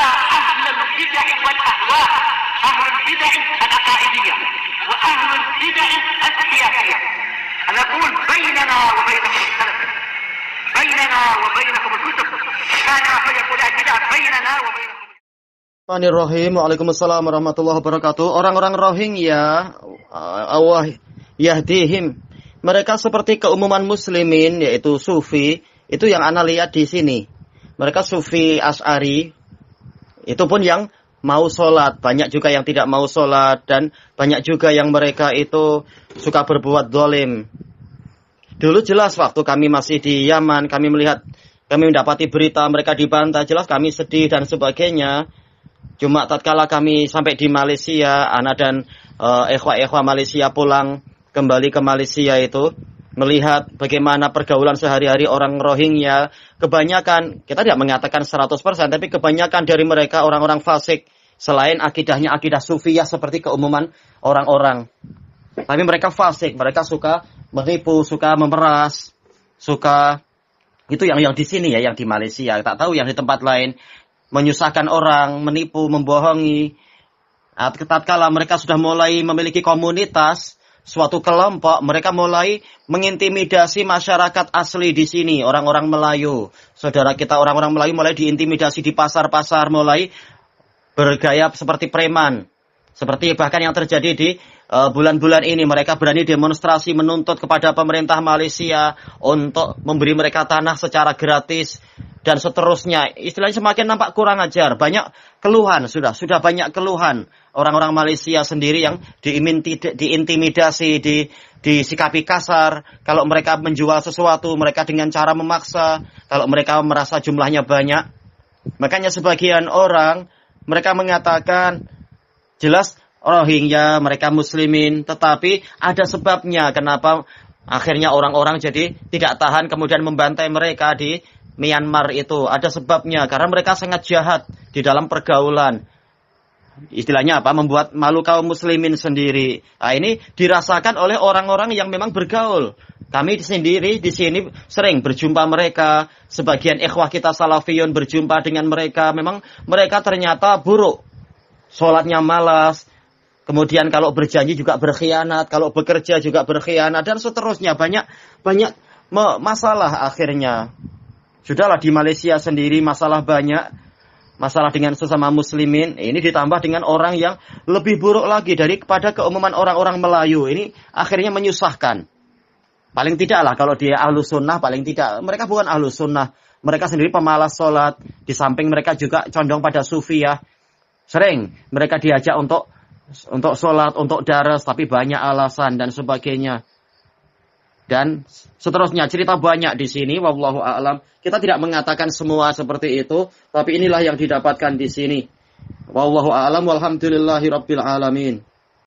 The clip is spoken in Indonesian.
أهل البدع والأهواء أهل البدع وأهل البدع السياسية أنا أقول بيننا وبينكم السلف بيننا وبينكم الكتب كان فيقول البدع بيننا وبينكم Bismillahirrahmanirrahim. Waalaikumsalam warahmatullahi wabarakatuh. Orang-orang Rohingya ya, Allah yahdihim. Mereka seperti keumuman muslimin yaitu sufi, itu yang Anda lihat di sini. Mereka sufi as'ari, itu pun yang mau sholat, banyak juga yang tidak mau sholat, dan banyak juga yang mereka itu suka berbuat dolim. Dulu jelas waktu kami masih di Yaman, kami melihat, kami mendapati berita mereka dibantah, jelas kami sedih dan sebagainya. Cuma tatkala kami sampai di Malaysia, anak dan uh, eh, ikhwa-ikhwa Malaysia pulang kembali ke Malaysia itu, melihat bagaimana pergaulan sehari-hari orang Rohingya, kebanyakan, kita tidak mengatakan 100%, tapi kebanyakan dari mereka orang-orang fasik, selain akidahnya akidah ya seperti keumuman orang-orang. Tapi mereka fasik, mereka suka menipu, suka memeras, suka itu yang yang di sini ya, yang di Malaysia. Tak tahu yang di tempat lain menyusahkan orang, menipu, membohongi. Ah, Tatkala mereka sudah mulai memiliki komunitas, suatu kelompok mereka mulai mengintimidasi masyarakat asli di sini, orang-orang Melayu. Saudara kita orang-orang Melayu mulai diintimidasi di pasar-pasar, mulai bergaya seperti preman. Seperti bahkan yang terjadi di e, bulan-bulan uh, ini mereka berani demonstrasi menuntut kepada pemerintah Malaysia untuk memberi mereka tanah secara gratis dan seterusnya. Istilahnya semakin nampak kurang ajar, banyak keluhan sudah, sudah banyak keluhan orang-orang Malaysia sendiri yang diiminti, diintimidasi, di, disikapi kasar. Kalau mereka menjual sesuatu, mereka dengan cara memaksa. Kalau mereka merasa jumlahnya banyak, makanya sebagian orang mereka mengatakan jelas Rohingya, mereka muslimin, tetapi ada sebabnya kenapa akhirnya orang-orang jadi tidak tahan kemudian membantai mereka di Myanmar itu ada sebabnya karena mereka sangat jahat di dalam pergaulan istilahnya apa membuat malu kaum muslimin sendiri nah, ini dirasakan oleh orang-orang yang memang bergaul kami sendiri di sini sering berjumpa mereka sebagian ikhwah kita salafiyun berjumpa dengan mereka memang mereka ternyata buruk sholatnya malas kemudian kalau berjanji juga berkhianat kalau bekerja juga berkhianat dan seterusnya banyak banyak masalah akhirnya Sudahlah di Malaysia sendiri masalah banyak, masalah dengan sesama muslimin, ini ditambah dengan orang yang lebih buruk lagi dari kepada keumuman orang-orang Melayu. Ini akhirnya menyusahkan. Paling tidaklah kalau dia ahlu sunnah, paling tidak. Mereka bukan ahlu sunnah. Mereka sendiri pemalas sholat. Di samping mereka juga condong pada sufi ya Sering mereka diajak untuk untuk sholat, untuk daras, tapi banyak alasan dan sebagainya dan seterusnya cerita banyak di sini wallahu a'lam kita tidak mengatakan semua seperti itu tapi inilah yang didapatkan di sini wallahu a'lam walhamdulillahirabbil alamin